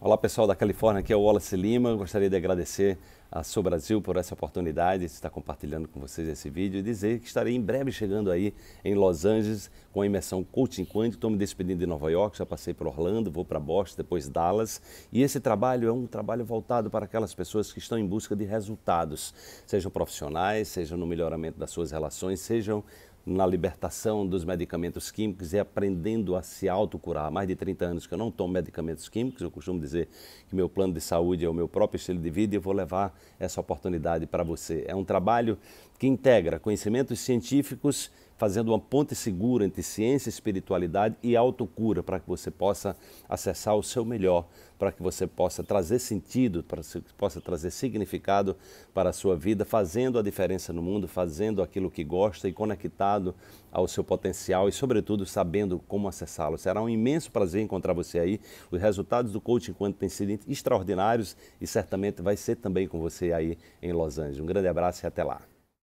Olá pessoal da Califórnia, aqui é o Wallace Lima. Gostaria de agradecer a Sou Brasil por essa oportunidade de estar compartilhando com vocês esse vídeo e dizer que estarei em breve chegando aí em Los Angeles com a imersão Coaching Quântico. Estou me despedindo de Nova York, já passei por Orlando, vou para Boston, depois Dallas. E esse trabalho é um trabalho voltado para aquelas pessoas que estão em busca de resultados, sejam profissionais, sejam no melhoramento das suas relações, sejam na libertação dos medicamentos químicos e aprendendo a se autocurar. Há mais de 30 anos que eu não tomo medicamentos químicos, eu costumo dizer que meu plano de saúde é o meu próprio estilo de vida e eu vou levar essa oportunidade para você. É um trabalho que integra conhecimentos científicos fazendo uma ponte segura entre ciência, espiritualidade e autocura, para que você possa acessar o seu melhor, para que você possa trazer sentido, para que possa trazer significado para a sua vida, fazendo a diferença no mundo, fazendo aquilo que gosta e conectado ao seu potencial e, sobretudo, sabendo como acessá-lo. Será um imenso prazer encontrar você aí. Os resultados do coaching quanto têm sido extraordinários e certamente vai ser também com você aí em Los Angeles. Um grande abraço e até lá.